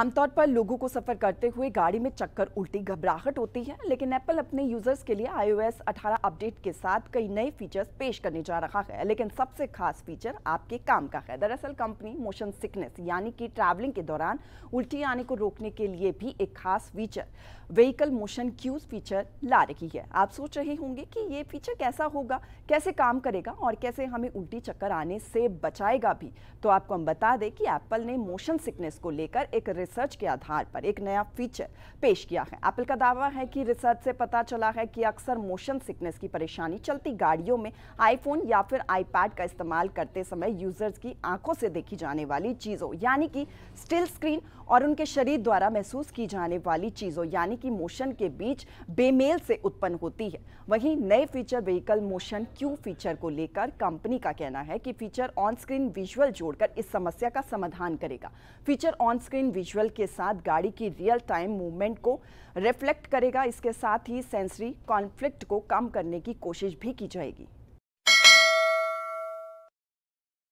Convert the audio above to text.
आमतौर पर लोगों को सफ़र करते हुए गाड़ी में चक्कर उल्टी घबराहट होती है लेकिन एप्पल अपने यूजर्स के लिए आईओएस 18 अपडेट के साथ कई नए फीचर्स पेश करने जा रहा है लेकिन सबसे खास फीचर आपके काम का है दरअसल कंपनी मोशन सिकनेस यानी कि ट्रैवलिंग के दौरान उल्टी आने को रोकने के लिए भी एक खास feature vehicle motion cues feature ला रही है आप सोच रहे होंगे कि ये फीचर कैसा होगा कैसे काम करेगा और कैसे हमें उल्टी चक्कर आने से बचाएगा भी तो आपको हम बता दें कि एप्पल ने मोशन सिकनेस को लेकर एक रिसर्च के आधार पर एक नया फीचर पेश किया है एप्पल का दावा है कि रिसर्च से पता चला है कि अक्सर मोशन सिकनेस की परेशानी चलती गाड़ियों में आईफोन या फिर आईपैड का इस्तेमाल करते समय यूजर्स की आंखों से देखी जाने वाली चीज़ों यानी कि स्टिल स्क्रीन और उनके शरीर द्वारा महसूस की जाने वाली चीज़ों यानी कि मोशन के बीच बेमेल से उत्पन्न होती है वहीं नए feature vehicle motion cue feature को लेकर कंपनी का कहना है कि फीचर ऑन स्क्रीन विजुअल जोड़कर इस समस्या का समाधान करेगा फीचर ऑन स्क्रीन विजुअल के साथ गाड़ी की रियल टाइम मूवमेंट को रिफ्लेक्ट करेगा इसके साथ ही सेंसरी कॉन्फ्लिक्ट को कम करने की कोशिश भी की जाएगी